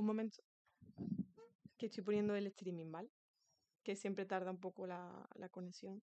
un momento que estoy poniendo el streaming, ¿vale? Que siempre tarda un poco la conexión.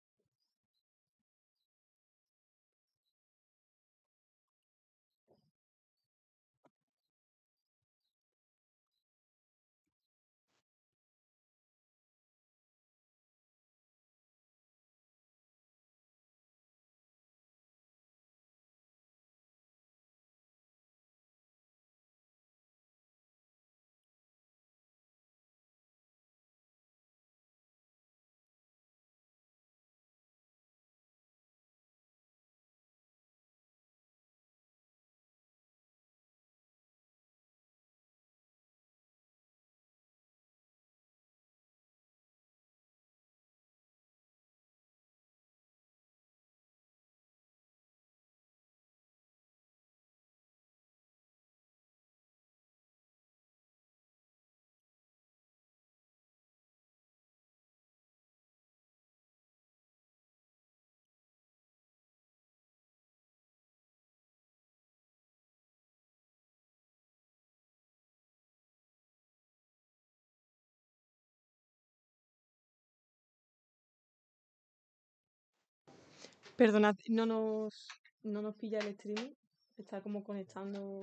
Perdonad, no nos, no nos pilla el streaming. Está como conectando.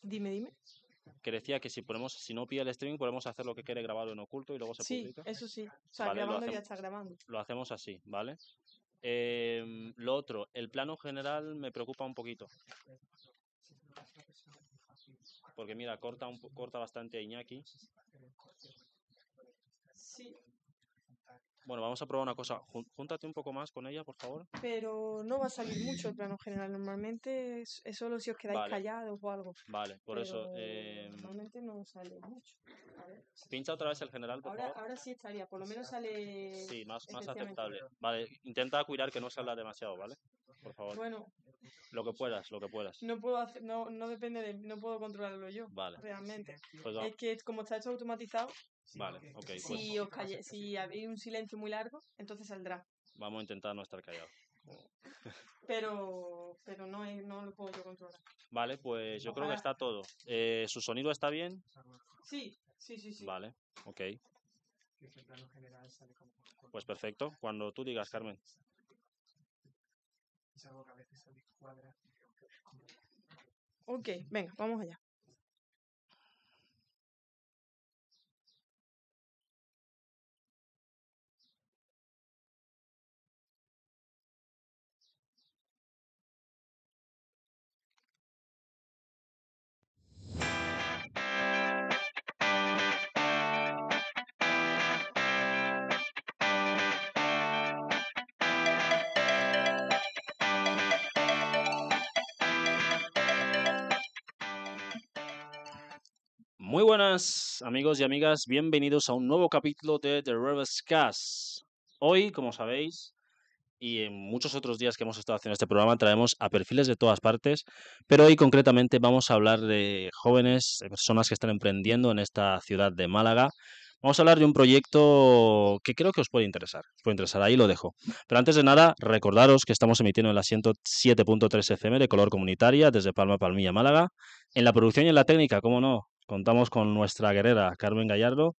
Dime, dime. Que decía que si ponemos, si no pilla el streaming, podemos hacer lo que quiere grabado en oculto y luego se publica. Sí, eso sí. O sea, grabando ya está grabando. Lo hacemos así, ¿vale? Em, lo otro, el plano general me preocupa un poquito. Porque mira, corta, un, corta bastante a Iñaki bueno, vamos a probar una cosa. Júntate un poco más con ella, por favor. Pero no va a salir mucho el plano general. Normalmente es solo si os quedáis callados o algo. Vale, por eso. Eh, normalmente no sale mucho. Pincha otra vez el general, por ahora, favor. Ahora sí estaría, por lo menos sale. Sí, más, más aceptable. Vale, intenta cuidar que no salga demasiado, ¿vale? Por favor. Bueno. Lo que puedas, lo que puedas. No puedo hacer, no, no depende de, no puedo controlarlo yo. Vale. Realmente. Pues es que como está hecho automatizado, Vale, ok. Pues si, os si hay un silencio muy largo, entonces saldrá. Vamos a intentar no estar callados. Pero, pero no, no lo puedo controlar. Vale, pues yo creo que está todo. Eh, ¿Su sonido está bien? Sí, sí, sí, sí. Vale, ok. Pues perfecto, cuando tú digas, Carmen. Ok, venga, vamos allá. Muy buenas amigos y amigas, bienvenidos a un nuevo capítulo de The Reverse Cast. Hoy, como sabéis, y en muchos otros días que hemos estado haciendo este programa traemos a perfiles de todas partes, pero hoy concretamente vamos a hablar de jóvenes, eh, personas que están emprendiendo en esta ciudad de Málaga. Vamos a hablar de un proyecto que creo que os puede interesar. Os puede interesar, ahí lo dejo. Pero antes de nada, recordaros que estamos emitiendo en la 107.3 FM de color comunitaria desde Palma Palmilla, Málaga. En la producción y en la técnica, cómo no, contamos con nuestra guerrera Carmen Gallardo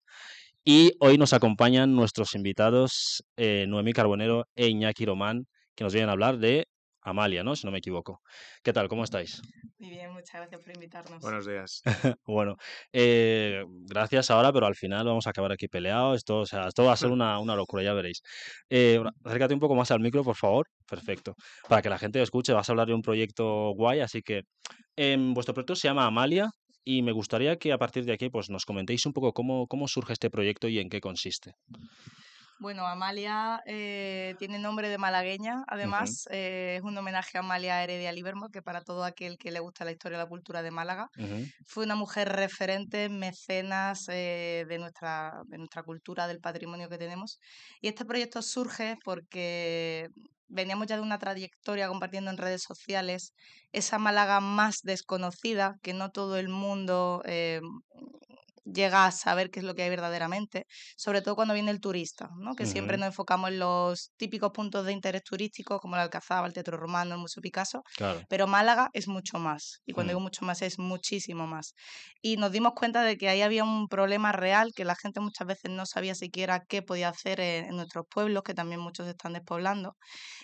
y hoy nos acompañan nuestros invitados eh, Noemí Carbonero e Iñaki Román, que nos vienen a hablar de Amalia, ¿no? Si no me equivoco. ¿Qué tal? ¿Cómo estáis? Muy bien, muchas gracias por invitarnos. Buenos días. bueno, eh, gracias ahora, pero al final vamos a acabar aquí peleados. Esto, sea, esto va a ser una, locura, ya veréis. Eh, acércate un poco más al micro, por favor. Perfecto. Para que la gente lo escuche, vas a hablar de un proyecto guay, así que em, vuestro proyecto se llama Amalia, y me gustaría que a partir de aquí pues, nos comentéis un poco cómo, surge este proyecto y en qué consiste. Bueno, Amalia eh, tiene nombre de malagueña, además, eh, es un homenaje a Amalia Heredia Libermo, que para todo aquel que le gusta la historia y la cultura de Málaga, fue una mujer referente, mecenas eh, de, nuestra, de nuestra cultura, del patrimonio que tenemos. Y este proyecto surge porque veníamos ya de una trayectoria compartiendo en redes sociales, esa Málaga más desconocida, que no todo el mundo eh, llega a saber qué es lo que hay verdaderamente, sobre todo cuando viene el turista, ¿no? que siempre nos enfocamos en los típicos puntos de interés turístico, como la Alcazaba, el Teatro Romano, el Museo Picasso, pero Málaga es mucho más, y cuando mm. digo mucho más es muchísimo más. Y nos dimos cuenta de que ahí había un problema real, que la gente muchas veces no sabía siquiera qué podía hacer e, en, nuestros pueblos, que también muchos están despoblando.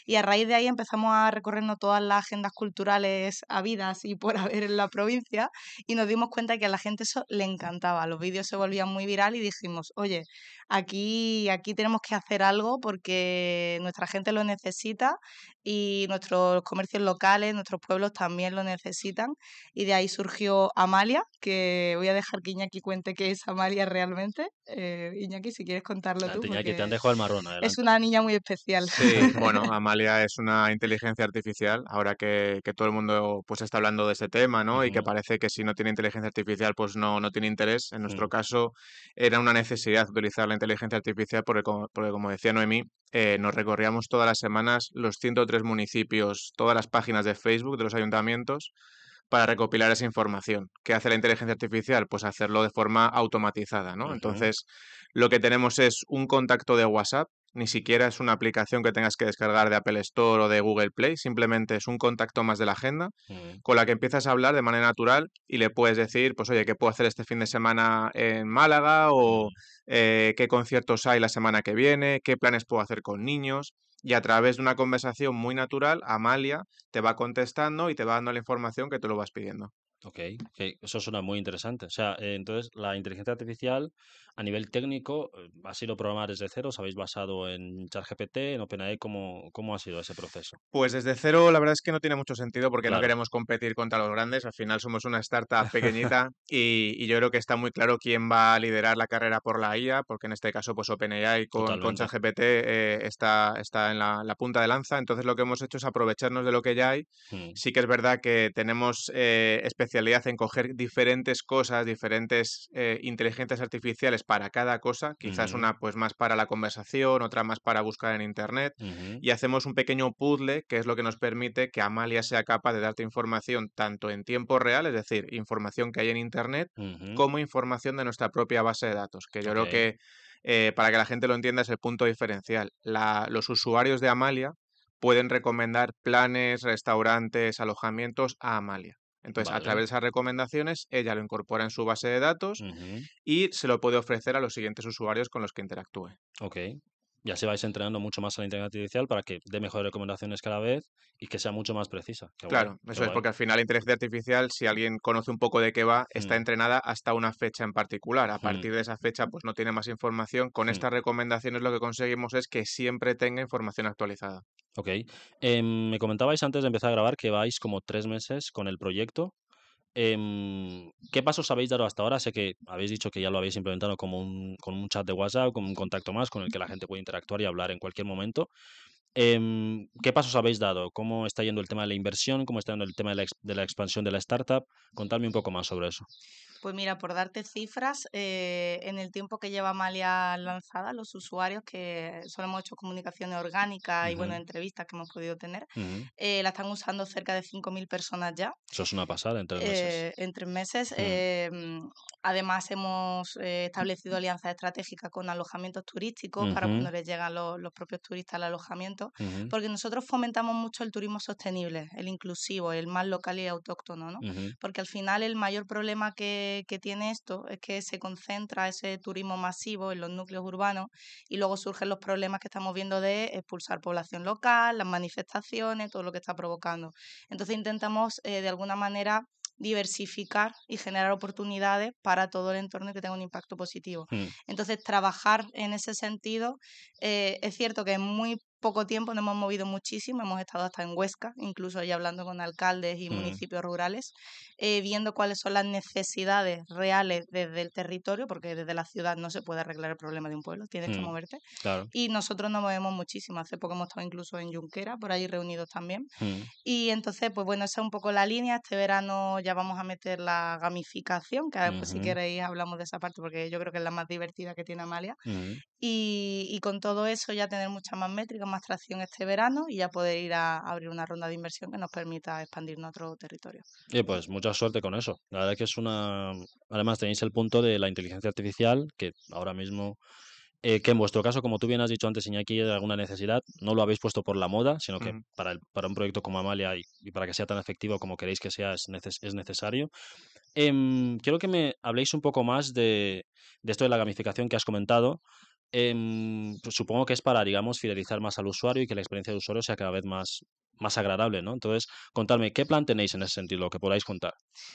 Y a raíz de ahí empezamos a recorrernos todas las agendas culturales habidas y por haber en la provincia, y nos dimos cuenta de que a la gente eso le mm. encantaba los vídeos se volvían muy viral y dijimos, oye, aquí, aquí tenemos que hacer algo porque nuestra gente lo necesita y nuestros comercios locales, nuestros pueblos también lo necesitan. Y de ahí surgió Amalia, que voy a dejar que Iñaki cuente qué es Amalia realmente. Eh, Iñaki, si quieres contarlo tú. Iñaki, te han dejado el marrón. Es una niña muy especial. Sí, bueno, Amalia es una inteligencia artificial, ahora que, todo el mundo pues está hablando de ese tema, ¿no? Y que parece que si no tiene inteligencia artificial, pues no, no tiene interés. En mm. nuestro caso, era una necesidad utilizar la inteligencia artificial porque, como decía Noemí, eh, nos recorríamos todas las semanas los 103 municipios, todas las páginas de Facebook de los ayuntamientos para recopilar esa información. ¿Qué hace la inteligencia artificial? Pues hacerlo de forma automatizada, ¿no? Entonces, lo que tenemos es un contacto de WhatsApp ni siquiera es una aplicación que tengas que descargar de Apple Store o de Google Play, simplemente es un contacto más de la agenda mm. con la que empiezas a hablar de manera natural y le puedes decir, pues oye, ¿qué puedo hacer este fin de semana en Málaga? o mm. eh, qué conciertos hay la semana que viene, qué planes puedo hacer con niños y a través de una conversación muy natural, Amalia te va contestando y te va dando la información que tú lo vas pidiendo. Ok, eso suena muy interesante. O sea, eh, entonces la inteligencia artificial a nivel técnico eh, ha sido programada desde cero, os habéis basado en ChatGPT, en OpenAI, ¿cómo, ¿cómo ha sido ese proceso? Pues desde cero la verdad es que no tiene mucho sentido porque no queremos competir contra los grandes, al final somos una startup pequeñita y, yo creo que está muy claro quién va a liderar la carrera por la IA, porque en este caso pues OpenAI con, con ChatGPT eh, está, está en la, punta de lanza, entonces lo que hemos hecho es aprovecharnos de lo que ya hay. Hmm. Sí que es verdad que tenemos especialidades, en coger diferentes cosas, diferentes eh, inteligencias artificiales para cada cosa, quizás una pues más para la conversación, otra más para buscar en internet, y hacemos un pequeño puzzle que es lo que nos permite que Amalia sea capaz de darte información tanto en tiempo real, es decir, información que hay en internet, como información de nuestra propia base de datos, que yo creo que eh, para que la gente lo entienda es el punto diferencial. los usuarios de Amalia pueden recomendar planes, restaurantes, alojamientos a Amalia. Entonces, a través de esas recomendaciones, ella lo incorpora en su base de datos y se lo puede ofrecer a los siguientes usuarios con los que interactúe. Ok ya se vais entrenando mucho más a la inteligencia artificial para que dé mejores recomendaciones cada vez y que sea mucho más precisa. claro, eso es porque al final la inteligencia artificial, si alguien conoce un poco de qué va, está mm. entrenada hasta una fecha en particular. A mm. partir de esa fecha, pues no tiene más información. Con mm. estas recomendaciones lo que conseguimos es que siempre tenga información actualizada. Ok. Em, me comentabais antes de empezar a grabar que vais como tres meses con el proyecto. Em, ¿Qué pasos habéis dado hasta ahora? Sé que habéis dicho que ya lo habéis implementado como un, con un chat de WhatsApp, como un contacto más con el que la gente puede interactuar y hablar en cualquier momento. Em, ¿Qué pasos habéis dado? ¿Cómo está yendo el tema de la inversión? ¿Cómo está yendo el tema de la, de la expansión de la startup? Contadme un poco más sobre eso. Pues mira, por darte cifras, eh, en el tiempo que lleva Malia lanzada, los usuarios que solo hemos hecho comunicaciones orgánicas y bueno, entrevistas que hemos podido tener, eh, la están usando cerca de 5.000 personas ya. Eso es una pasada en tres meses. Eh, en tres meses. Mm. además, hemos establecido alianzas estratégicas con alojamientos turísticos para cuando les llegan los, los propios turistas al alojamiento, porque nosotros fomentamos mucho el turismo sostenible, el inclusivo, el más local y autóctono, ¿no? Porque al final el mayor problema que que, tiene esto es que se concentra ese turismo masivo en los núcleos urbanos y luego surgen los problemas que estamos viendo de expulsar población local, las manifestaciones, todo lo que está provocando. Entonces intentamos eh, de alguna manera diversificar y generar oportunidades para todo el entorno que tenga un impacto positivo. Mm. Entonces, trabajar en ese sentido eh, es cierto que es muy poco tiempo nos hemos movido muchísimo, hemos estado hasta en Huesca, incluso ahí hablando con alcaldes y mm. municipios rurales, eh, viendo cuáles son las necesidades reales desde el territorio, porque desde la ciudad no se puede arreglar el problema de un pueblo, tienes que mm, moverte. Y nosotros nos movemos muchísimo, hace poco hemos estado incluso en Junquera, por ahí reunidos también. Mm. Y entonces, pues bueno, esa es un poco la línea, este verano ya vamos a meter la gamificación, que si queréis hablamos de esa parte, porque yo creo que es la más divertida que tiene Amalia. y con todo eso ya tener muchas más métricas más tracción este verano y ya poder ir a abrir una ronda de inversión que nos permita expandir otro territorio. Y pues mucha suerte con eso. La verdad que es una... Además tenéis el punto de la inteligencia artificial, que ahora mismo... Eh, que en vuestro caso, como tú bien has dicho antes, aquí de alguna necesidad, no lo habéis puesto por la moda, sino que para, para un proyecto como Amalia y, para que sea tan efectivo como queréis que sea, es, necesario. Em, quiero que me habléis un poco más de, esto de la gamificación que has comentado, pues, supongo que es para, digamos, fidelizar más al usuario y que la experiencia de usuario sea cada vez más, más agradable, ¿no? Entonces, contadme, ¿qué plan tenéis en ese sentido, lo que podáis contar?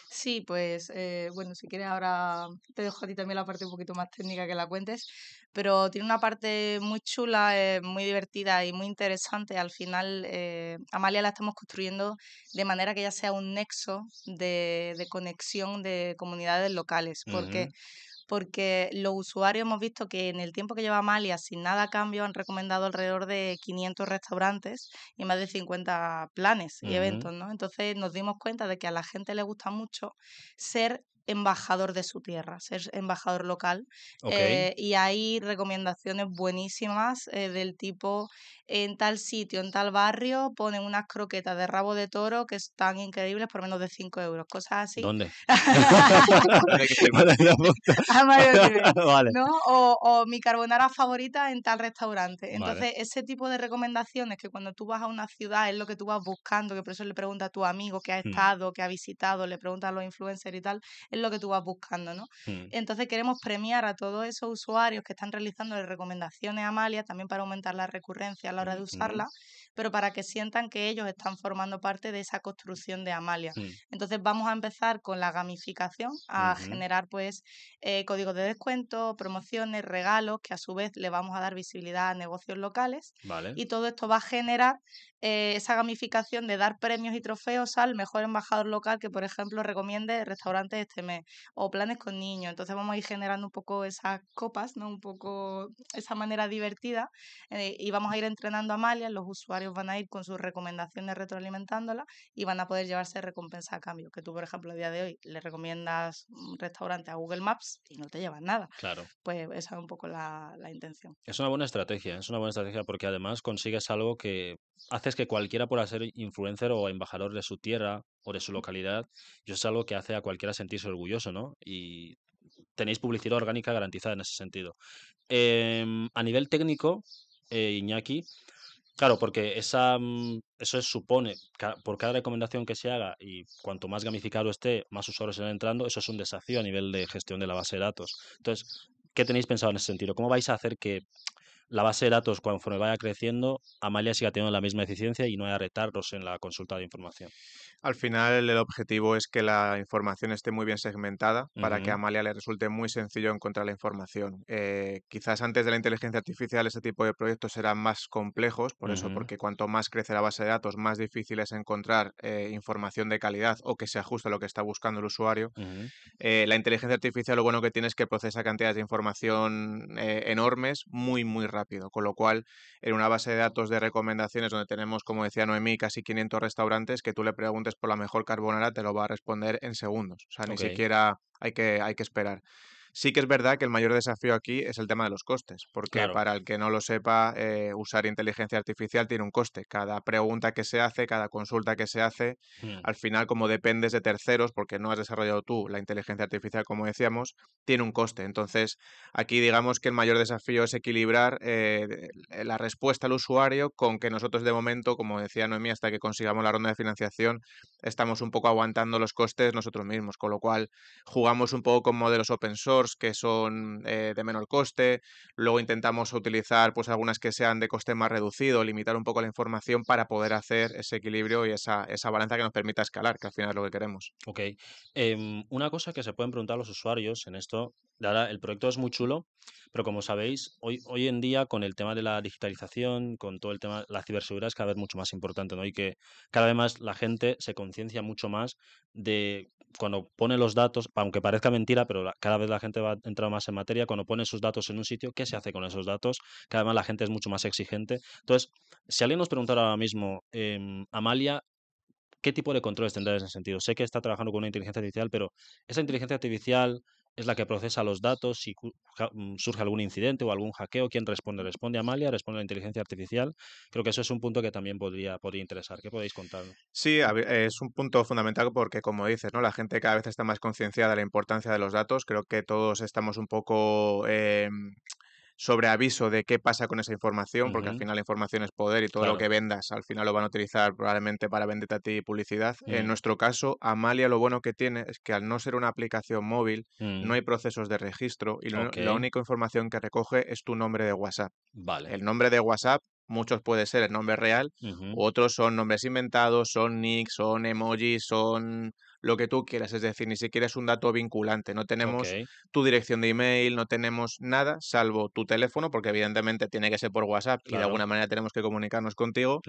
Sí, pues, eh, bueno, si quieres ahora te dejo a ti también la parte un poquito más técnica que la cuentes, pero tiene una parte muy chula, eh, muy divertida y muy interesante. Al final, eh, Amalia la estamos construyendo de manera que ya sea un nexo de, conexión de comunidades locales, porque porque los usuarios hemos visto que en el tiempo que lleva Malia sin nada cambio, han recomendado alrededor de 500 restaurantes y más de 50 planes y eventos, ¿no? Entonces nos dimos cuenta de que a la gente le gusta mucho ser embajador de su tierra, ser embajador local. Eh, y hay recomendaciones buenísimas eh, del tipo, en tal sitio, en tal barrio, ponen unas croquetas de rabo de toro que están increíbles por menos de 5 euros, cosas así. ¿Dónde? o, mi carbonara favorita en tal restaurante. Entonces, ese tipo de recomendaciones que cuando tú vas a una ciudad es lo que tú vas buscando, que por eso le preguntas a tu amigo que ha hmm. estado, que ha visitado, le preguntas a los influencers y tal, es lo que tú vas buscando, ¿no? Mm. Entonces queremos premiar a todos esos usuarios que están realizando recomendaciones a Amalia, también para aumentar la recurrencia a la hora de mm, usarla pero para que sientan que ellos están formando parte de esa construcción de Amalia. Entonces vamos a empezar con la gamificación, a generar pues eh, códigos de descuento, promociones, regalos, que a su vez le vamos a dar visibilidad a negocios locales. Y todo esto va a generar eh, esa gamificación de dar premios y trofeos al mejor embajador local que, por ejemplo, recomiende restaurantes este mes o planes con niños. Entonces vamos a ir generando un poco esas copas, ¿no? Un poco esa manera divertida eh, y vamos a ir entrenando a Amalia, los usuarios van a ir con sus recomendaciones retroalimentándola y van a poder llevarse recompensa a cambio. Que tú, por ejemplo, a día de hoy le recomiendas un restaurante a Google Maps y no te llevas nada. Claro. Pues esa es un poco la, intención. Es una buena estrategia, es una buena estrategia porque además consigues algo que haces que cualquiera pueda ser influencer o embajador de su tierra o de su localidad. Y es algo que hace a cualquiera sentirse orgulloso, ¿no? Y tenéis publicidad orgánica garantizada en ese sentido. Em, a nivel técnico, eh, Iñaki, Claro, porque esa, mm, eso supone, por cada recomendación que se haga y cuanto más gamificado esté, más usuarios irán entrando, eso es un desafío a nivel de gestión de la base de datos. Entonces, ¿qué tenéis pensado en ese sentido? ¿Cómo vais a hacer que la base de datos, cuando vaya creciendo, Amalia siga teniendo la misma eficiencia y no haya retardos en la consulta de información. Al final, el objetivo es que la información esté muy bien segmentada para que a Amalia le resulte muy sencillo encontrar la información. Eh, quizás antes de la inteligencia artificial ese tipo de proyectos serán más complejos, por eso, porque cuanto más crece la base de datos, más difícil es encontrar eh, información de calidad o que se ajuste a lo que está buscando el usuario. Eh, la inteligencia artificial lo bueno que tiene es que procesa cantidades de información enormes muy, muy rápidas rápido. Con lo cual, en una base de datos de recomendaciones donde tenemos, como decía Noemí, casi 500 restaurantes, que tú le preguntes por la mejor carbonara, te lo va a responder en segundos. O sea, ni siquiera hay que, hay que esperar. Sí que es verdad que el mayor desafío aquí es el tema de los costes, porque para el que no lo sepa, eh, usar inteligencia artificial tiene un coste. Cada pregunta que se hace, cada consulta que se hace, hmm. al final como dependes de terceros, porque no has desarrollado tú la inteligencia artificial, como decíamos, tiene un coste. Entonces, aquí digamos que el mayor desafío es equilibrar eh, eh, la respuesta al usuario con que nosotros de momento, como decía Noemí, hasta que consigamos la ronda de financiación, estamos un poco aguantando los costes nosotros mismos, con lo cual jugamos un poco con modelos open source que son eh, de menor coste, luego intentamos utilizar pues algunas que sean de coste más reducido, limitar un poco la información para poder hacer ese equilibrio y esa, esa balanza que nos permita escalar, que al final es lo que queremos. Ok. Em, una cosa que se pueden preguntar los usuarios en esto, Dada, el proyecto es muy chulo, pero como sabéis, hoy, hoy en día con el tema de la digitalización, con todo el tema de la ciberseguridad es cada vez mucho más importante, ¿no? Y que cada vez más la gente se conciencia mucho más de cuando pone los datos, aunque parezca mentira, pero cada vez la gente va entrando más en materia, cuando pone sus datos en un sitio, ¿qué se hace con esos datos? Cada además la gente es mucho más exigente. Entonces, si alguien nos preguntara ahora mismo, em, Amalia, ¿qué tipo de controles tendrá en ese sentido? Sé que está trabajando con una inteligencia artificial, pero esa inteligencia artificial es la que procesa los datos si mm, surge algún incidente o algún hackeo. ¿Quién responde? ¿Responde Amalia? ¿Responde la inteligencia artificial? Creo que eso es un punto que también podría, podría interesar. ¿Qué podéis contar? Sí, es un punto fundamental porque, como dices, ¿no? la gente cada vez está más concienciada de la importancia de los datos. Creo que todos estamos un poco em, sobre aviso de qué pasa con esa información, porque al final la información es poder y todo lo que vendas al final lo van a utilizar probablemente para venderte a ti publicidad. En mm. nuestro caso, Amalia lo bueno que tiene es que al no ser una aplicación móvil, no mm. hay procesos de registro y la única información que recoge es tu nombre de WhatsApp. Vale. El nombre de WhatsApp muchos puede ser el nombre real, otros son nombres inventados, son nicks, son emojis, son lo que tú quieras, es decir, ni siquiera es un dato vinculante, no tenemos tu dirección de email, no tenemos nada salvo tu teléfono, porque evidentemente tiene que ser por WhatsApp y de alguna manera tenemos que comunicarnos contigo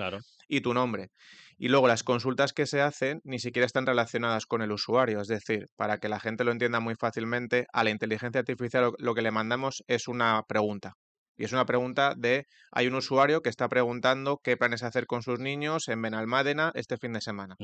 y tu nombre. Y luego las consultas que se hacen ni siquiera están relacionadas con el usuario, es decir, para que la gente lo entienda muy fácilmente, a la inteligencia artificial lo que le mandamos es una pregunta. Y es una pregunta de, hay un usuario que está preguntando qué planes hacer con sus niños en Benalmádena este fin de semana.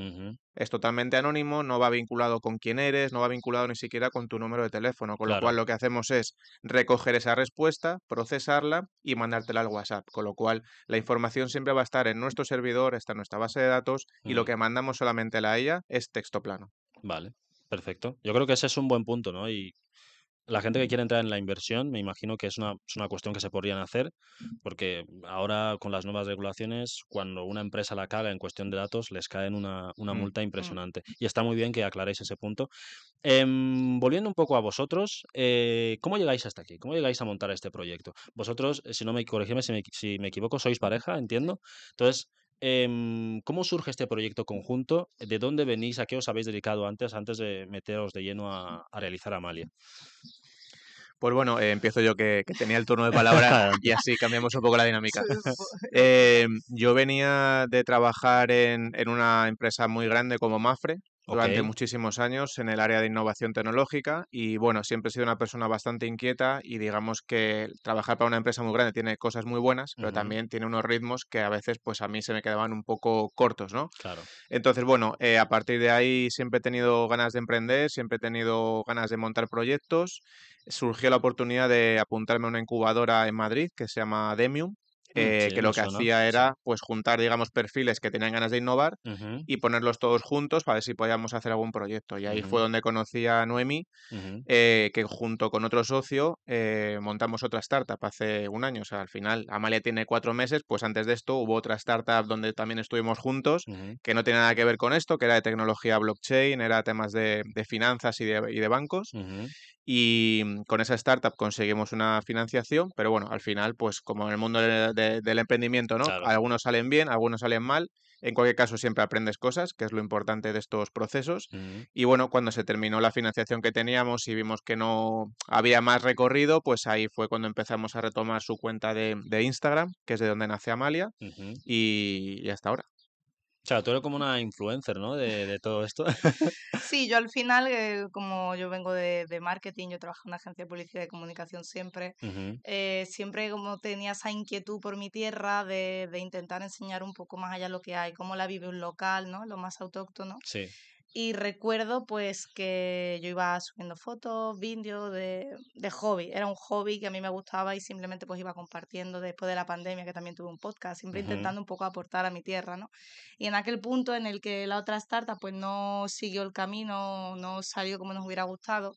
Es totalmente anónimo, no va vinculado con quién eres, no va vinculado ni siquiera con tu número de teléfono, con lo cual lo que hacemos es recoger esa respuesta, procesarla y mandártela al WhatsApp, con lo cual la información siempre va a estar en nuestro servidor, está en nuestra base de datos y lo mm. que mandamos solamente a ella es texto plano. Vale, perfecto. Yo creo que ese es un buen punto, ¿no? Y la gente que quiere entrar en la inversión, me imagino que es una, cuestión que se podrían hacer, porque ahora con las nuevas regulaciones, cuando una empresa la caga en cuestión de datos, les cae una, mm, multa mm. impresionante. Y está muy bien que aclaréis ese punto. Em, volviendo un poco a vosotros, eh, ¿cómo llegáis hasta aquí? ¿Cómo llegáis a montar este proyecto? Vosotros, eh, si no me corregime si me, si me equivoco, sois pareja, entiendo. Entonces, Em, ¿Cómo surge este proyecto conjunto? ¿De dónde venís? ¿A qué os habéis dedicado antes, antes de meteros de lleno mm. a, realizar Amalia? Pues bueno, eh, empiezo yo que, tenía el turno de palabra y así cambiamos un poco la dinámica. Em, yo venía de trabajar en, una empresa muy grande como Mafre, durante muchísimos años en el área de innovación tecnológica y bueno, siempre he sido una persona bastante inquieta y digamos que trabajar para una empresa muy grande tiene cosas muy buenas, pero también tiene unos ritmos que a veces pues a mí se me quedaban un poco cortos, ¿no? Claro. Entonces, bueno, eh, a partir de ahí siempre he tenido ganas de emprender, siempre he tenido ganas de montar proyectos. Surgió la oportunidad de apuntarme a una incubadora en Madrid que se llama Demium, eh, que lo que hacía era pues juntar, digamos, perfiles que tenían ganas de innovar y ponerlos todos juntos para ver si podíamos hacer algún proyecto. Y ahí fue donde conocí a Noemi, eh, que junto con otro socio eh, montamos otra startup hace un año. O sea, al final Amalia tiene cuatro meses, pues antes de esto hubo otra startup donde también estuvimos juntos, que no tiene nada que ver con esto, que era de tecnología blockchain, era temas de, finanzas y de, y de bancos y mm, con esa startup conseguimos una financiación, pero bueno, al final, pues como en el mundo de, del emprendimiento, ¿no? Algunos salen bien, algunos salen mal. En cualquier caso, siempre aprendes cosas, que es lo importante de estos procesos. Y bueno, cuando se terminó la financiación que teníamos y vimos que no había más recorrido, pues ahí fue cuando empezamos a retomar su cuenta de, Instagram, que es de donde nace Amalia, y, hasta ahora. O sea, tú eres como una influencer, ¿no? De, todo esto. sí, yo al final, eh, como yo vengo de, marketing, yo trabajo en una agencia de publicidad y comunicación siempre, eh, siempre como tenía esa inquietud por mi tierra de, de, intentar enseñar un poco más allá lo que hay, cómo la vive un local, ¿no? Lo más autóctono. Sí. Y recuerdo pues que yo iba subiendo fotos, vídeos de, de, hobby. Era un hobby que a mí me gustaba y simplemente pues iba compartiendo después de la pandemia, que también tuve un podcast, siempre intentando un poco aportar a mi tierra, ¿no? Y en aquel punto en el que la otra startup pues no siguió el camino, no salió como nos hubiera gustado,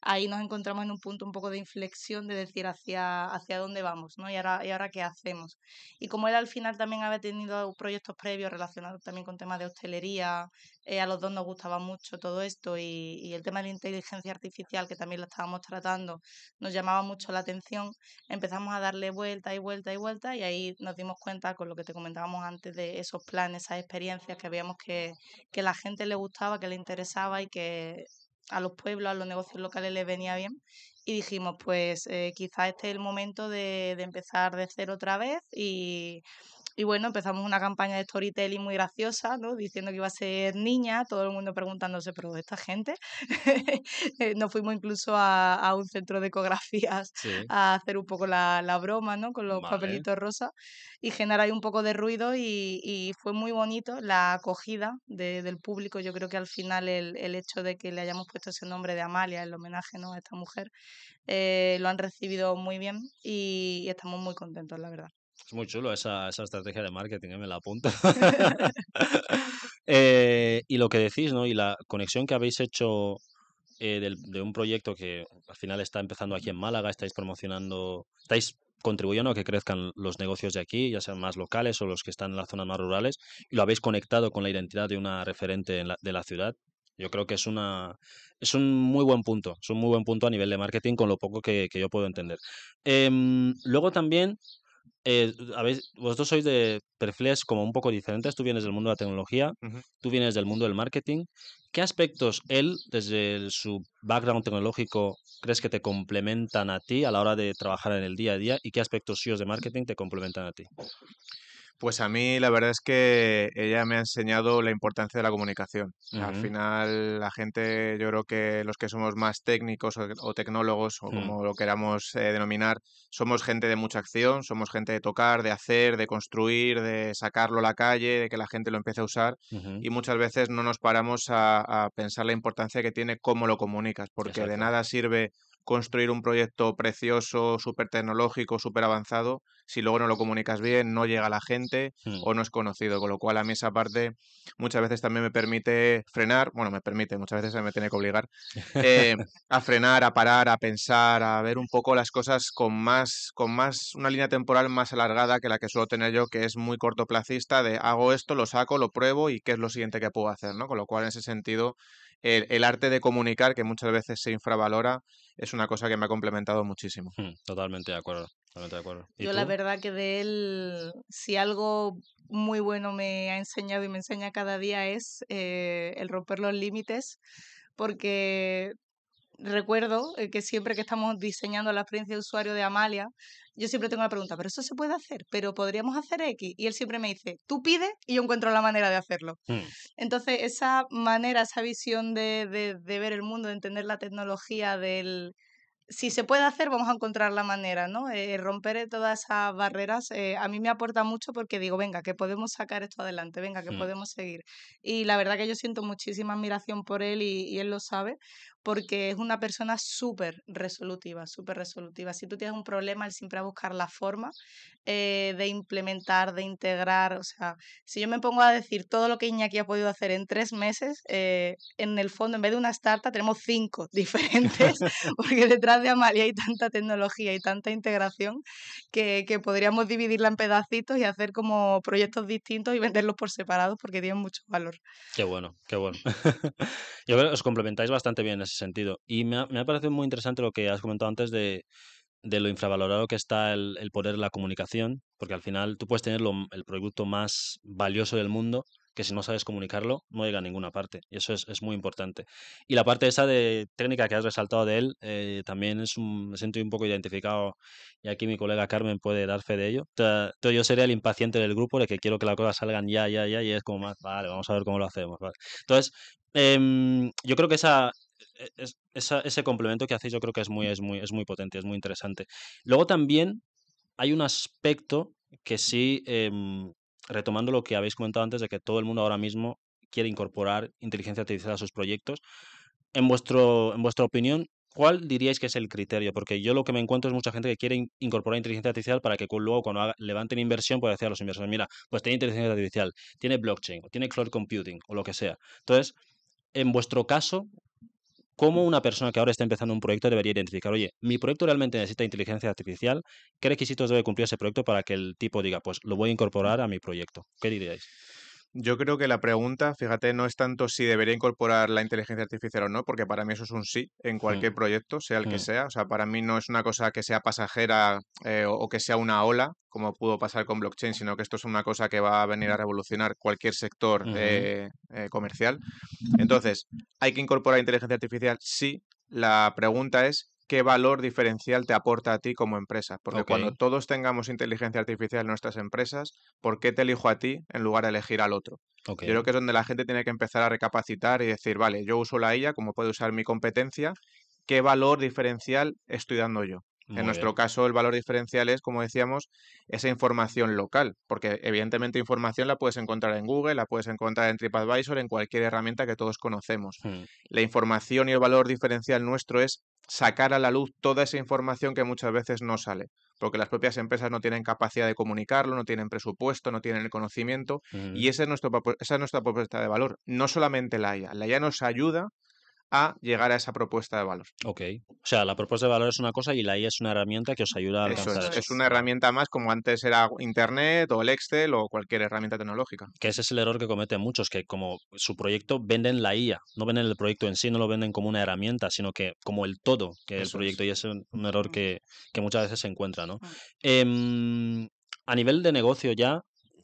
ahí nos encontramos en un punto un poco de inflexión de decir hacia, hacia dónde vamos, ¿no? Y ahora, y ahora qué hacemos. Y como él al final también había tenido proyectos previos relacionados también con temas de hostelería, eh, a los dos nos gustaba mucho todo esto y, el tema de la inteligencia artificial, que también lo estábamos tratando, nos llamaba mucho la atención, empezamos a darle vuelta y vuelta y vuelta y ahí nos dimos cuenta con lo que te comentábamos antes de esos planes, esas experiencias que habíamos que, que la gente le gustaba, que le interesaba y que a los pueblos, a los negocios locales les venía bien. Y dijimos, pues eh, quizá quizás este es el momento de, de empezar de cero otra vez y y bueno, empezamos una campaña de storytelling muy graciosa, ¿no? Diciendo que iba a ser niña, todo el mundo preguntándose, pero esta gente. Eh, nos fuimos incluso a, un centro de ecografías a hacer un poco la, broma, ¿no? Con los papelitos rosa y generar ahí un poco de ruido y, y fue muy bonito la acogida del público. Yo creo que al final el, hecho de que le hayamos puesto ese nombre de Amalia, el homenaje a esta mujer, eh, lo han recibido muy bien y estamos muy contentos, la verdad. Es muy chulo esa, estrategia de marketing, ¿eh? me la apunta. Eh, y lo que decís, ¿no? Y la conexión que habéis hecho eh, de un proyecto que al final está empezando aquí en Málaga, estáis promocionando, estáis contribuyendo a que crezcan los negocios de aquí, ya sean más locales o los que están en las zonas más rurales, y lo habéis conectado con la identidad de una referente de la ciudad. Yo creo que es una es un muy buen punto, es un muy buen punto a nivel de marketing con lo poco que, yo puedo entender. Em, luego también habéis, eh, vosotros sois de perfiles como un poco diferentes. Tú vienes del mundo de la tecnología, tú vienes del mundo del marketing. ¿Qué aspectos él, desde su background tecnológico, crees que te complementan a ti a la hora de trabajar en el día a día? ¿Y qué aspectos suyos de mm. marketing te complementan a ti? Pues a mí la verdad es que ella me ha enseñado la importancia de la comunicación. Al final la gente, yo creo que los que somos más técnicos o, tecnólogos o mm. como lo queramos eh, denominar, somos gente de mucha acción, somos gente de tocar, de hacer, de construir, de sacarlo a la calle, de que la gente lo empiece a usar y muchas veces no nos paramos a, pensar la importancia que tiene cómo lo comunicas, porque de nada sirve construir un proyecto precioso, súper tecnológico, súper avanzado, si luego no lo comunicas bien, no llega a la gente hmm. o no es conocido. Con lo cual, a mí esa parte muchas veces también me permite frenar, bueno, me permite, muchas veces me tiene que obligar eh, a frenar, a parar, a pensar, a ver un poco las cosas con más, con más, una línea temporal más alargada que la que suelo tener yo, que es muy cortoplacista, de hago esto, lo saco, lo pruebo y qué es lo siguiente que puedo hacer, ¿no? Con lo cual, en ese sentido, el, arte de comunicar, que muchas veces se infravalora, es una cosa que me ha complementado muchísimo. Hmm, totalmente de acuerdo. acuerdo. Yo la verdad que de él, si algo muy bueno me ha enseñado y me enseña cada día es eh, el romper los límites, porque recuerdo eh, que siempre que estamos diseñando la experiencia de usuario de Amalia, yo siempre tengo la pregunta, ¿pero eso se puede hacer? ¿Pero podríamos hacer X? Y él siempre me dice, tú pides y yo encuentro la manera de hacerlo. Mm. Entonces, esa manera, esa visión de, ver el mundo, de entender la tecnología, del... Si se puede hacer, vamos a encontrar la manera, ¿no? Eh, romper todas esas barreras eh, a mí me aporta mucho porque digo, venga, que podemos sacar esto adelante, venga, que mm. podemos seguir. Y la verdad que yo siento muchísima admiración por él y él lo sabe, porque es una persona súper resolutiva, súper resolutiva. Si tú tienes un problema, él siempre va a buscar la forma eh, de implementar, de integrar. O sea, si yo me pongo a decir todo lo que Iñaki ha podido hacer en tres meses, eh, en el fondo, en vez de una startup, tenemos cinco diferentes, porque detrás de Amalia hay tanta tecnología y tanta integración que, podríamos dividirla en pedacitos y hacer como proyectos distintos y venderlos por separados porque tienen mucho valor. Qué bueno, qué bueno. yo creo que os complementáis bastante bien sentido. Y me ha, me ha parecido muy interesante lo que has comentado antes de, de lo infravalorado que está el, el, poder de la comunicación, porque al final tú puedes tener lo, el producto más valioso del mundo, que si no sabes comunicarlo, no llega a ninguna parte. Y eso es, es muy importante. Y la parte esa de técnica que has resaltado de él, eh, también es un, me siento un poco identificado, y aquí mi colega Carmen puede dar fe de ello. Entonces, yo sería el impaciente del grupo, de que quiero que las cosas salgan ya, ya, ya, y es como más, vale, vamos a ver cómo lo hacemos. Entonces, em, yo creo que esa, e-, ese complemento que hacéis yo creo que es muy, es, muy, es muy potente, es muy interesante. Luego también hay un aspecto que sí, em, retomando lo que habéis comentado antes, de que todo el mundo ahora mismo quiere incorporar inteligencia artificial a sus proyectos. En, vuestro, en vuestra opinión, ¿cuál diríais que es el criterio? Porque yo lo que me encuentro es mucha gente que quiere incorporar inteligencia artificial para que luego cuando levanten inversión pueda decir a los inversores, mira, pues tiene inteligencia artificial, tiene blockchain, o tiene cloud computing, o lo que sea. Entonces, en vuestro caso, ¿Cómo una persona que ahora está empezando un proyecto debería identificar, oye, mi proyecto realmente necesita inteligencia artificial? ¿Qué requisitos debe cumplir ese proyecto para que el tipo diga, pues lo voy a incorporar a mi proyecto? ¿Qué diríais? Yo creo que la pregunta, fíjate, no es tanto si debería incorporar la inteligencia artificial o no, porque para mí eso es un sí en cualquier proyecto, sea el que sea. O sea, para mí no es una cosa que sea pasajera eh, o, que sea una ola, como pudo pasar con blockchain, sino que esto es una cosa que va a venir a revolucionar cualquier sector eh, eh, comercial. Entonces, ¿hay que incorporar inteligencia artificial? Sí. La pregunta es qué valor diferencial te aporta a ti como empresa. Porque cuando todos tengamos inteligencia artificial en nuestras empresas, ¿por qué te elijo a ti en lugar de elegir al otro? Yo creo que es donde la gente tiene que empezar a recapacitar y decir, vale, yo uso la IA como puede usar mi competencia, ¿qué valor diferencial estoy dando yo? en nuestro caso, el valor diferencial es, como decíamos, esa información local, porque evidentemente información la puedes encontrar en Google, la puedes encontrar en TripAdvisor, en cualquier herramienta que todos conocemos. Hmm. La información y el valor diferencial nuestro es sacar a la luz toda esa información que muchas veces no sale, porque las propias empresas no tienen capacidad de comunicarlo, no tienen presupuesto, no tienen el conocimiento, hmm. y ese es nuestro, esa es nuestra propuesta de valor. No solamente la IA, la IA nos ayuda a llegar a esa propuesta de valor. Ok. O sea, la propuesta de valor es una cosa y la IA es una herramienta que os ayuda a alcanzar eso. Es, una herramienta más como antes era Internet o el Excel o cualquier herramienta tecnológica. Que ese es el error que cometen muchos, que como su proyecto venden la IA, no venden el proyecto en sí, no lo venden como una herramienta, sino que como el todo que el proyecto y es un, error que, muchas veces se encuentra, ¿no? Ah. Em, a nivel de negocio ya,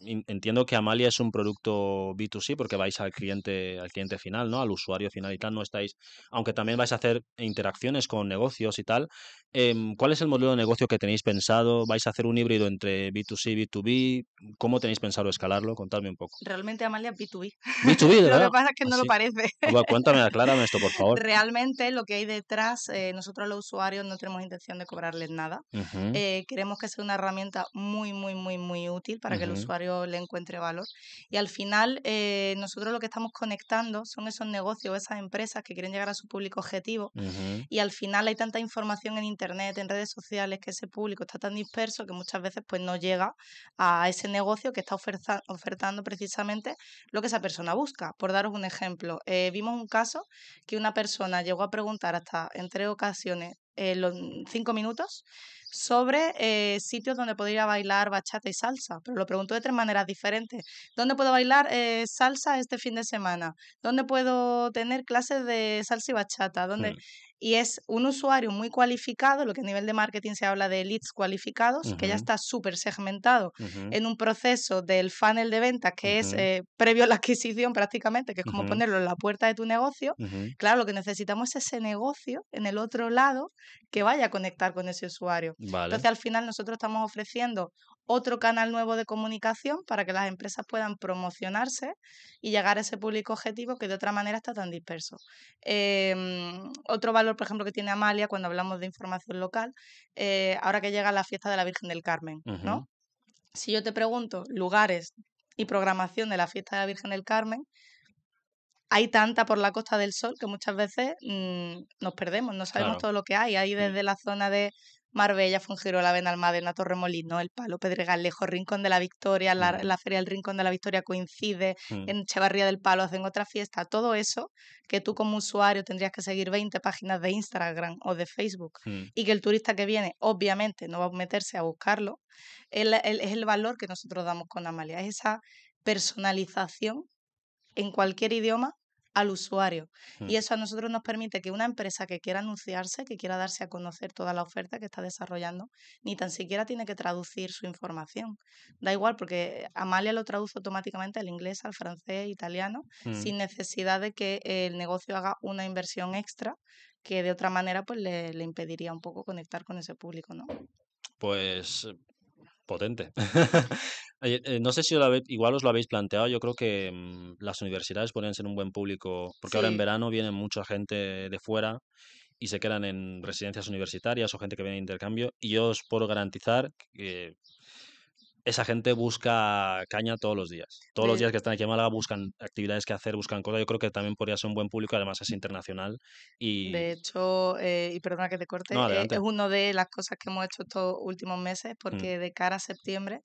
entiendo que Amalia es un producto B2C porque vais al cliente, al cliente final, ¿no? Al usuario final y tal, no estáis, aunque también vais a hacer interacciones con negocios y tal. Em, ¿Cuál es el modelo de negocio que tenéis pensado? ¿Vais a hacer un híbrido entre B2C y B2B? ¿Cómo tenéis pensado escalarlo? Contadme un poco. Realmente Amalia es B2B. B2B, verdad Lo que pasa es que ah, no lo parece. cuéntame, aclárame esto, por favor. Realmente lo que hay detrás, eh, nosotros los usuarios no tenemos intención de cobrarles nada. Eh, queremos que sea una herramienta muy, muy, muy, muy útil para que el usuario le encuentre valor. Y al final eh, nosotros lo que estamos conectando son esos negocios, esas empresas que quieren llegar a su público objetivo. Y al final hay tanta información en Internet, en redes sociales, que ese público está tan disperso que muchas veces pues no llega a ese negocio que está ofertando precisamente lo que esa persona busca. Por daros un ejemplo, eh, vimos un caso que una persona llegó a preguntar hasta en tres ocasiones eh, los cinco minutos sobre eh, sitios donde podría bailar bachata y salsa, pero lo pregunto de tres maneras diferentes. ¿Dónde puedo bailar eh, salsa este fin de semana? ¿Dónde puedo tener clases de salsa y bachata? Y es un usuario muy cualificado, lo que a nivel de marketing se habla de leads cualificados, que ya está súper segmentado en un proceso del funnel de ventas que es eh, previo a la adquisición prácticamente, que es como ponerlo en la puerta de tu negocio. Claro, lo que necesitamos es ese negocio en el otro lado que vaya a conectar con ese usuario. Entonces, al final nosotros estamos ofreciendo otro canal nuevo de comunicación para que las empresas puedan promocionarse y llegar a ese público objetivo que de otra manera está tan disperso. Em, otro valor, por ejemplo, que tiene Amalia cuando hablamos de información local, eh, ahora que llega la fiesta de la Virgen del Carmen, ¿no? Si yo te pregunto lugares y programación de la fiesta de la Virgen del Carmen, hay tanta por la Costa del Sol que muchas veces mm, nos perdemos, no sabemos todo lo que hay. ahí mm. desde la zona de Marbella, Torre Benalmádena, Torremolino, El Palo, Pedregalejo, Rincón de la Victoria, la, mm. Feria del Rincón de la Victoria coincide, mm. en Chevarría del Palo hacen otra fiesta, todo eso que tú como usuario tendrías que seguir 20 páginas de Instagram o de Facebook mm. y que el turista que viene obviamente no va a meterse a buscarlo, es el, el valor que nosotros damos con Amalia, es esa personalización en cualquier idioma al usuario. Y mm. eso a nosotros nos permite que una empresa que quiera anunciarse, que quiera darse a conocer toda la oferta que está desarrollando, ni tan siquiera tiene que traducir su información. Da igual, porque Amalia lo traduce automáticamente al inglés, al francés, italiano, mm. sin necesidad de que el negocio haga una inversión extra que de otra manera pues le, le impediría un poco conectar con ese público, ¿no? Pues potente. Eh, no sé si igual os lo habéis planteado, yo creo que mm, las universidades podrían ser un buen público, porque ahora en verano viene mucha gente de fuera y se quedan en residencias universitarias o gente que viene de intercambio, y yo os puedo garantizar que esa gente busca caña todos los días. Todos los días que están aquí en Málaga buscan actividades que hacer, buscan cosas. Yo creo que también podría ser un buen público, además es internacional. Y... De hecho, eh, y perdona que te corte, eh, es una de las cosas que hemos hecho estos últimos meses, mm. porque de cara a septiembre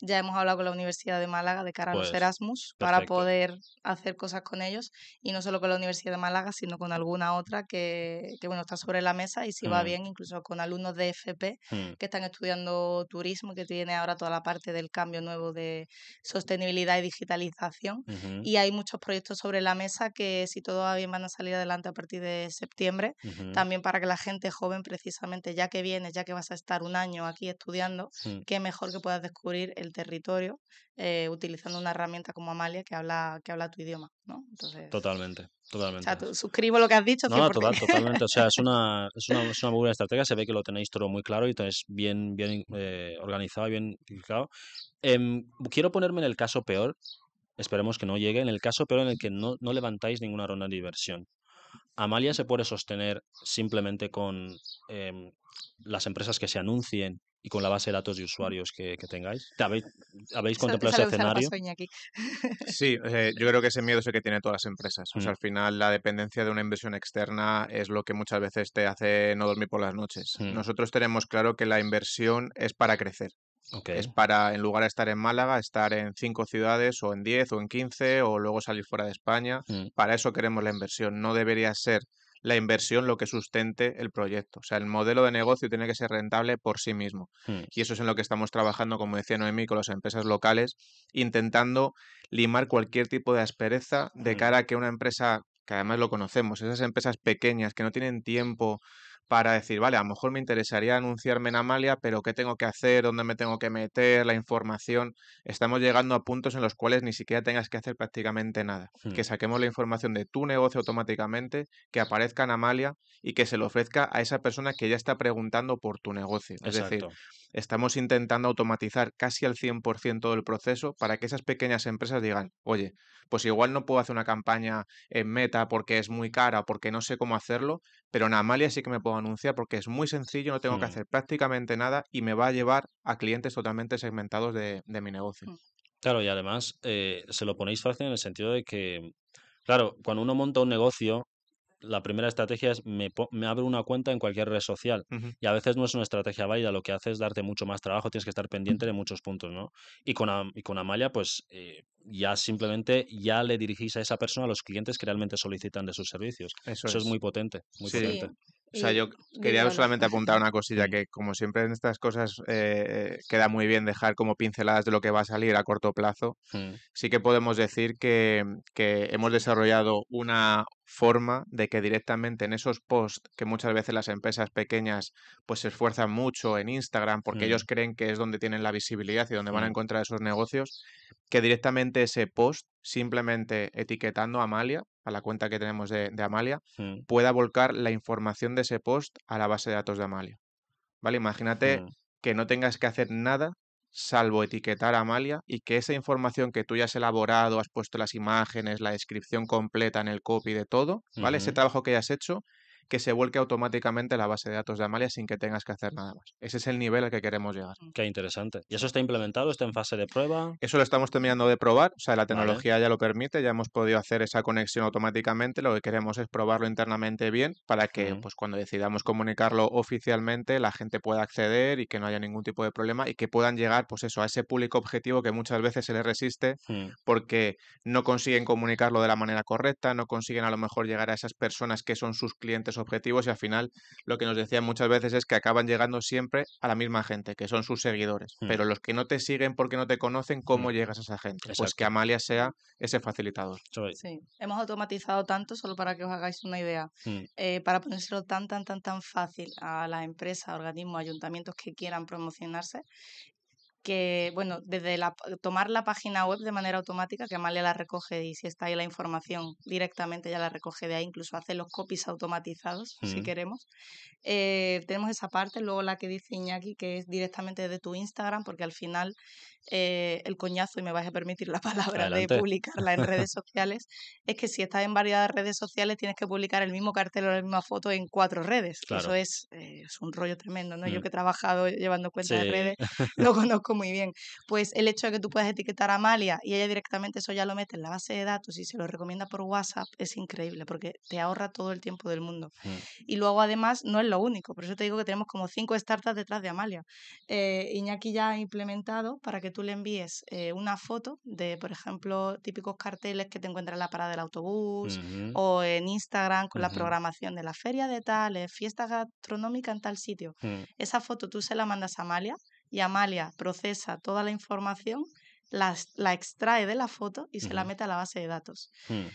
ya hemos hablado con la Universidad de Málaga de cara a los pues, Erasmus para poder hacer cosas con ellos y no solo con la Universidad de Málaga, sino con alguna otra que, bueno, está sobre la mesa y si va mm. bien, incluso con alumnos de FP mm. que están estudiando turismo que tiene ahora toda la parte del cambio nuevo de sostenibilidad y digitalización. Y hay muchos proyectos sobre la mesa que, si todo va bien, van a salir adelante a partir de septiembre. También para que la gente joven, precisamente, ya que vienes, ya que vas a estar un año aquí estudiando, que qué mejor que puedas descubrir el territorio eh, utilizando una herramienta como Amalia que habla, que habla tu idioma. ¿no? Entonces... Totalmente. Totalmente. O sea, suscribo lo que has dicho. No, totalmente. O sea, es una, buena estrategia. Se ve que lo tenéis todo muy claro y entonces bien, bien eh, organizado y bien explicado. Em, quiero ponerme en el caso peor. Esperemos que no llegue. En el caso peor en el que no, no levantáis ninguna ronda de inversión. Amalia se puede sostener simplemente con em, las empresas que se anuncien y con la base de datos de usuarios que, tengáis. habéis, contemplado ese escenario? Sí, eh, yo creo que ese miedo es el que tiene todas las empresas. Mm. al final la dependencia de una inversión externa es lo que muchas veces te hace no dormir por las noches. Mm. Nosotros tenemos claro que la inversión es para crecer. Es para, en lugar de estar en Málaga, estar en cinco ciudades o en diez o en quince o luego salir fuera de España. Mm. Para eso queremos la inversión. No debería ser la inversión lo que sustente el proyecto. O sea, el modelo de negocio tiene que ser rentable por sí mismo. Mm. Y eso es en lo que estamos trabajando, como decía Noemí, con las empresas locales, intentando limar cualquier tipo de aspereza de mm. cara a que una empresa, que además lo conocemos, esas empresas pequeñas que no tienen tiempo para decir, vale, a lo mejor me interesaría anunciarme en Amalia, pero ¿qué tengo que hacer? ¿Dónde me tengo que meter? La información. Estamos llegando a puntos en los cuales ni siquiera tengas que hacer prácticamente nada. Hmm. Que saquemos la información de tu negocio automáticamente, que aparezca en Amalia y que se lo ofrezca a esa persona que ya está preguntando por tu negocio. Es decir, estamos intentando automatizar casi al 100% del el proceso para que esas pequeñas empresas digan, oye, pues igual no puedo hacer una campaña en meta porque es muy cara o porque no sé cómo hacerlo, pero en Amalia sí que me puedo anunciar porque es muy sencillo, no tengo que hacer prácticamente nada y me va a llevar a clientes totalmente segmentados de, mi negocio. Mm. Claro, y además eh, se lo ponéis fácil en el sentido de que, claro, cuando uno monta un negocio, la primera estrategia es me, me, abro una cuenta en cualquier red social y a veces no es una estrategia válida, lo que hace es darte mucho más trabajo, tienes que estar pendiente de muchos puntos, ¿no? Y con, con Amalia, pues eh, ya simplemente ya le dirigís a esa persona a los clientes que realmente solicitan de sus servicios. Eso, es. muy potente, muy potente. O sea, yo quería solamente apuntar una cosilla, que como siempre en estas cosas eh, queda muy bien dejar como pinceladas de lo que va a salir a corto plazo, mm. sí que podemos decir que, hemos desarrollado una forma de que directamente en esos posts que muchas veces las empresas pequeñas pues se esfuerzan mucho en Instagram porque ellos mm. creen que es donde tienen la visibilidad y donde van a mm. encontrar esos negocios, que directamente ese post, simplemente etiquetando a Amalia, a la cuenta que tenemos de, Amalia, mm. pueda volcar la información de ese post a la base de datos de Amalia. ¿Vale? Imagínate mm. que no tengas que hacer nada salvo etiquetar a Amalia y que esa información que tú ya has elaborado, has puesto las imágenes, la descripción completa en el copy de todo, ¿vale? Ese trabajo que ya has hecho, que se vuelque automáticamente la base de datos de Amalia sin que tengas que hacer nada más. Ese es el nivel al que queremos llegar. Mm. Qué interesante. ¿Y eso está implementado? ¿Está en fase de prueba? Eso lo estamos terminando de probar. O sea, la tecnología ya lo permite, ya hemos podido hacer esa conexión automáticamente. Lo que queremos es probarlo internamente bien para que, mm. pues, cuando decidamos comunicarlo oficialmente, la gente pueda acceder y que no haya ningún tipo de problema y que puedan llegar, pues, eso, a ese público objetivo que muchas veces se les resiste mm. porque no consiguen comunicarlo de la manera correcta, no consiguen a lo mejor llegar a esas personas que son sus clientes objetivos y al final lo que nos decían muchas veces es que acaban llegando siempre a la misma gente, que son sus seguidores. Hmm. Pero los que no te siguen porque no te conocen, ¿cómo hmm. llegas a esa gente? Pues que Amalia sea ese facilitador. Sí, hemos automatizado tanto, solo para que os hagáis una idea, hmm. eh, para ponérselo tan, tan, tan, tan fácil a las empresas, organismos, ayuntamientos que quieran promocionarse, que, bueno, desde la, tomar la página web de manera automática, que Amalia la recoge y si está ahí la información directamente ya la recoge de ahí, incluso hace los copies automatizados, si mm. queremos. Eh, tenemos esa parte, luego la que dice Iñaki, que es directamente de tu Instagram, porque al final eh, el coñazo, y me vas a permitir la palabra de publicarla en redes sociales, es que si estás en varias redes sociales tienes que publicar el mismo cartel o la misma foto en cuatro redes. Eso eh, es, un rollo tremendo, ¿no? Yo mm. que he trabajado llevando cuenta de redes, lo conozco muy bien, pues el hecho de que tú puedas etiquetar a Amalia y ella directamente eso ya lo mete en la base de datos y se lo recomienda por WhatsApp es increíble porque te ahorra todo el tiempo del mundo. Mm. Y luego además no es lo único, por eso te digo que tenemos como cinco startups detrás de Amalia. Eh, Iñaki ya ha implementado para que tú le envíes eh, una foto de, por ejemplo, típicos carteles que te encuentras en la parada del autobús o en Instagram con la programación de la feria de tales, fiesta gastronómica en tal sitio. Mm. Esa foto tú se la mandas a Amalia y Amalia procesa toda la información, la, la extrae de la foto y se la mete a la base de datos. Mm.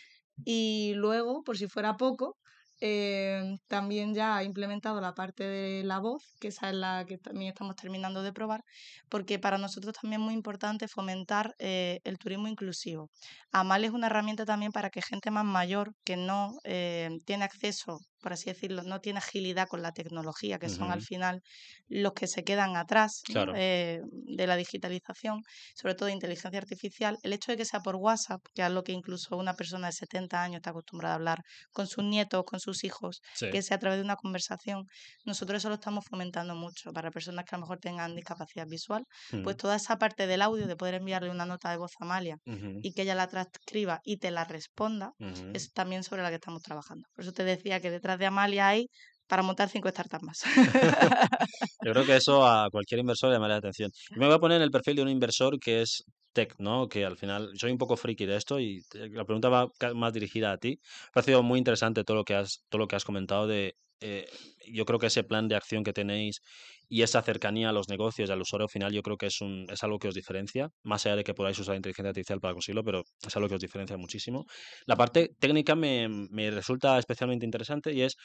Y luego, por si fuera poco, eh, también ya ha implementado la parte de la voz, que esa es la que también estamos terminando de probar, porque para nosotros también es muy importante fomentar eh, el turismo inclusivo. Amal es una herramienta también para que gente más mayor que no eh, tiene acceso por así decirlo, no tiene agilidad con la tecnología, que son al final los que se quedan atrás eh, de la digitalización, sobre todo de inteligencia artificial, el hecho de que sea por WhatsApp, que es lo que incluso una persona de 70 años está acostumbrada a hablar con sus nietos, con sus hijos, que sea a través de una conversación, nosotros eso lo estamos fomentando mucho para personas que a lo mejor tengan discapacidad visual, pues mm. toda esa parte del audio de poder enviarle una nota de voz a Amalia y que ella la transcriba y te la responda, es también sobre la que estamos trabajando. Por eso te decía que detrás de Amalia hay para montar cinco startups más. Yo creo que eso a cualquier inversor le llamaría la atención. me voy a poner en el perfil de un inversor que es tech, ¿no? Que al final soy un poco friki de esto y eh, la pregunta va más dirigida a ti. Me ha sido muy interesante todo lo que has todo lo que has comentado de eh, yo creo que ese plan de acción que tenéis y esa cercanía a los negocios y al usuario final, yo creo que es, un, es algo que os diferencia, más allá de que podáis usar inteligencia artificial para conseguirlo, pero es algo que os diferencia muchísimo. La parte técnica me, me resulta especialmente interesante y es,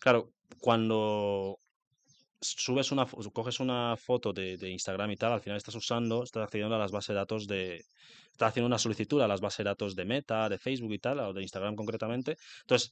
claro, cuando subes una, coges una foto de, de, Instagram y tal, al final estás usando, estás accediendo a las bases de datos de, estás haciendo una solicitud a las bases de datos de Meta, de Facebook y tal, o de Instagram concretamente. Entonces,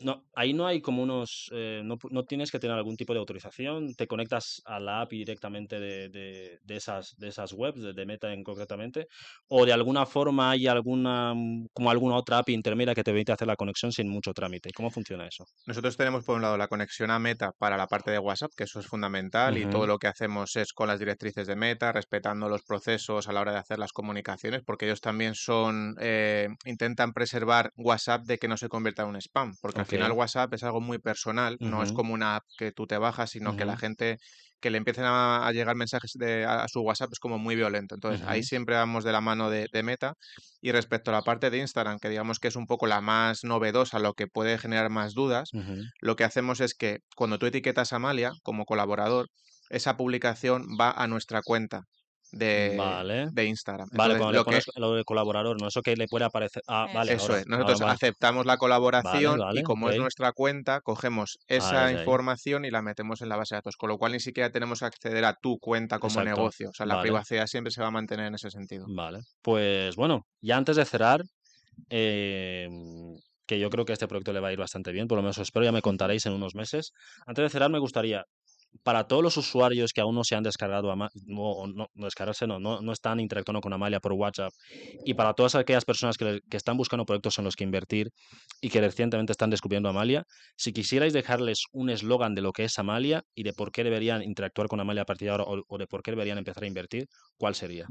no, ahí no hay como unos, eh, no, no, tienes que tener algún tipo de autorización, te conectas a la API directamente de, esas, de esas webs, de, Meta en concretamente, o de alguna forma hay alguna, mm, como alguna otra API intermedia que te permite hacer la conexión sin mucho trámite. ¿Cómo funciona eso? Nosotros tenemos por un lado la conexión a Meta para la parte de WhatsApp, que eso es fundamental, y todo lo que hacemos es con las directrices de Meta, respetando los procesos a la hora de hacer las comunicaciones, porque ellos también son, eh, intentan preservar WhatsApp de que no se convierta en un spam, porque final WhatsApp es algo muy personal, no es como una app que tú te bajas, sino que la gente que le empiecen a, llegar mensajes a, su WhatsApp es como muy violento. Entonces, ahí siempre vamos de la mano de, Meta. Y respecto a la parte de Instagram, que digamos que es un poco la más novedosa, lo que puede generar más dudas, lo que hacemos es que cuando tú etiquetas a Amalia como colaborador, esa publicación va a nuestra cuenta de, de Instagram. lo, lo de colaborador, no eso que le pueda aparecer. Ah, vale. Eso es, nosotros aceptamos la colaboración y como es nuestra cuenta, cogemos esa información y la metemos en la base de datos, con lo cual ni siquiera tenemos que acceder a tu cuenta como negocio. O sea, la privacidad siempre se va a mantener en ese sentido. Vale. Pues bueno, ya antes de cerrar, em, que yo creo que este proyecto le va a ir bastante bien, por lo menos espero, ya me contaréis en unos meses. Antes de cerrar, me gustaría para todos los usuarios que aún no se han descargado, no, no, descargarse, no, no, están interactuando con Amalia por WhatsApp, y para todas aquellas personas que, están buscando proyectos en los que invertir y que recientemente están descubriendo Amalia, si quisierais dejarles un eslogan de lo que es Amalia y de por qué deberían interactuar con Amalia a partir de ahora o de por qué deberían empezar a invertir, ¿cuál sería?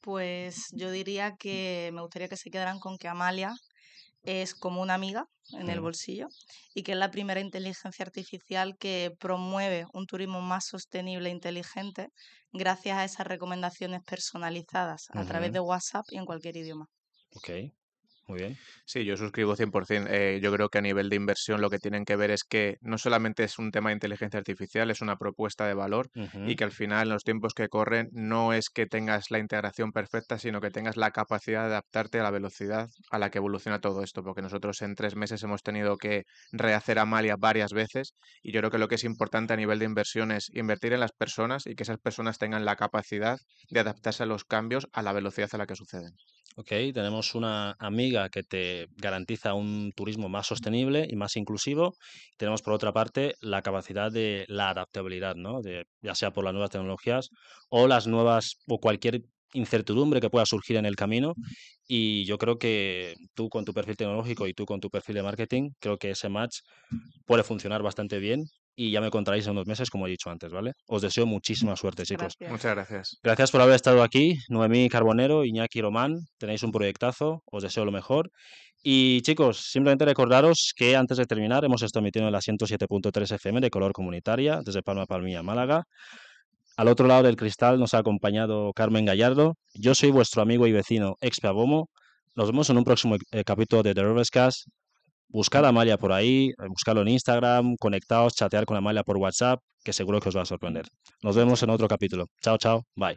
Pues yo diría que me gustaría que se quedaran con que Amalia es como una amiga en el bolsillo y que es la primera inteligencia artificial que promueve un turismo más sostenible e inteligente gracias a esas recomendaciones personalizadas a través de WhatsApp y en cualquier idioma. Muy bien. Sí, yo suscribo 100%. Eh, yo creo que a nivel de inversión lo que tienen que ver es que no solamente es un tema de inteligencia artificial, es una propuesta de valor y que al final en los tiempos que corren no es que tengas la integración perfecta, sino que tengas la capacidad de adaptarte a la velocidad a la que evoluciona todo esto, porque nosotros en tres meses hemos tenido que rehacer Amalia varias veces y yo creo que lo que es importante a nivel de inversión es invertir en las personas y que esas personas tengan la capacidad de adaptarse a los cambios a la velocidad a la que suceden. Ok, tenemos una amiga que te garantiza un turismo más sostenible y más inclusivo. Tenemos, por otra parte, la capacidad de la adaptabilidad, ya sea por las nuevas tecnologías o las nuevas o cualquier incertidumbre que pueda surgir en el camino y yo creo que tú con tu perfil tecnológico y tú con tu perfil de marketing, creo que ese match puede funcionar bastante bien y ya me contaréis en unos meses, como he dicho antes, ¿vale? Os deseo muchísima suerte, chicos. Muchas gracias. Gracias por haber estado aquí, Noemí Carbonero, Iñaki Román, tenéis un proyectazo, os deseo lo mejor. Y chicos, simplemente recordaros que antes de terminar hemos estado emitiendo en la 107.3 FM de color comunitaria desde Palma Palmilla, Málaga. Al otro lado del cristal nos ha acompañado Carmen Gallardo. Yo soy vuestro amigo y vecino Expe Abomo. Nos vemos en un próximo eh, capítulo de The Cast buscar a Amalia por ahí, eh, buscarlo en Instagram, conectaos, chatear con Amalia por WhatsApp, que seguro que os va a sorprender. Nos vemos en otro capítulo. Chao, chao, bye.